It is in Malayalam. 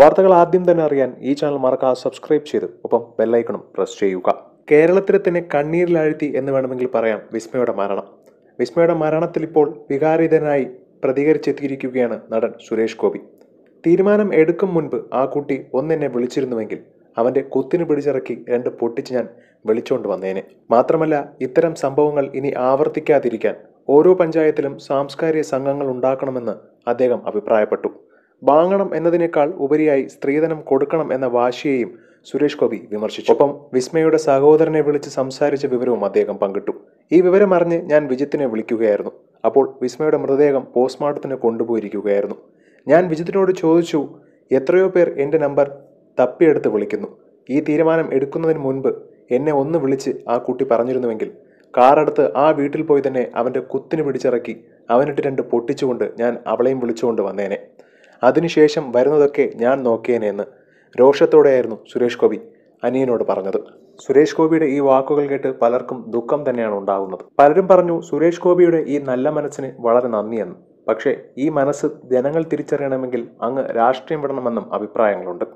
വാർത്തകൾ ആദ്യം തന്നെ അറിയാൻ ഈ ചാനൽ മറക്കാതെ സബ്സ്ക്രൈബ് ചെയ്ത് ഒപ്പം ബെല്ലൈക്കണും പ്രസ് ചെയ്യുക കേരളത്തിലെ തന്നെ കണ്ണീരിലാഴ്ത്തി എന്ന് വേണമെങ്കിൽ പറയാം വിസ്മയുടെ മരണം വിസ്മയുടെ മരണത്തിൽ ഇപ്പോൾ വികാരിതനായി പ്രതികരിച്ചെത്തിയിരിക്കുകയാണ് നടൻ സുരേഷ് ഗോപി തീരുമാനം എടുക്കും മുൻപ് ആ കുട്ടി ഒന്നെന്നെ വിളിച്ചിരുന്നുവെങ്കിൽ അവൻ്റെ കുത്തിന് പിടിച്ചിറക്കി രണ്ട് പൊട്ടിച്ച് ഞാൻ വിളിച്ചോണ്ട് വന്നേനെ മാത്രമല്ല ഇത്തരം സംഭവങ്ങൾ ഇനി ആവർത്തിക്കാതിരിക്കാൻ ഓരോ പഞ്ചായത്തിലും സാംസ്കാരിക സംഘങ്ങൾ ഉണ്ടാക്കണമെന്ന് അദ്ദേഹം അഭിപ്രായപ്പെട്ടു വാങ്ങണം എന്നതിനേക്കാൾ ഉപരിയായി സ്ത്രീധനം കൊടുക്കണം എന്ന വാശിയെയും സുരേഷ് ഗോപി വിമർശിച്ചു ഒപ്പം വിസ്മയുടെ സഹോദരനെ വിളിച്ച് സംസാരിച്ച വിവരവും അദ്ദേഹം പങ്കിട്ടു ഈ വിവരം അറിഞ്ഞ് ഞാൻ വിജിത്തിനെ വിളിക്കുകയായിരുന്നു അപ്പോൾ വിസ്മയുടെ മൃതദേഹം പോസ്റ്റ്മോർട്ടത്തിന് കൊണ്ടുപോയിരിക്കുകയായിരുന്നു ഞാൻ വിജിത്തിനോട് ചോദിച്ചു എത്രയോ പേർ എൻ്റെ നമ്പർ തപ്പിയെടുത്ത് വിളിക്കുന്നു ഈ തീരുമാനം എടുക്കുന്നതിന് മുൻപ് എന്നെ ഒന്ന് വിളിച്ച് ആ കുട്ടി പറഞ്ഞിരുന്നുവെങ്കിൽ കാറെടുത്ത് ആ വീട്ടിൽ പോയി തന്നെ അവൻ്റെ കുത്തിന് പിടിച്ചിറക്കി അവനിട്ട് രണ്ട് പൊട്ടിച്ചുകൊണ്ട് ഞാൻ അവളെയും വിളിച്ചുകൊണ്ട് വന്നേനെ അതിനുശേഷം വരുന്നതൊക്കെ ഞാൻ നോക്കിയേനെന്ന് രോഷത്തോടെയായിരുന്നു സുരേഷ് ഗോപി അനിയനോട് പറഞ്ഞത് സുരേഷ് ഗോപിയുടെ ഈ വാക്കുകൾ കേട്ട് പലർക്കും ദുഃഖം തന്നെയാണ് ഉണ്ടാകുന്നത് പലരും പറഞ്ഞു സുരേഷ് ഗോപിയുടെ ഈ നല്ല മനസ്സിന് വളരെ നന്ദിയെന്ന് പക്ഷേ ഈ മനസ്സ് ജനങ്ങൾ തിരിച്ചറിയണമെങ്കിൽ അങ്ങ് രാഷ്ട്രീയം വിടണമെന്നും അഭിപ്രായങ്ങളുണ്ട്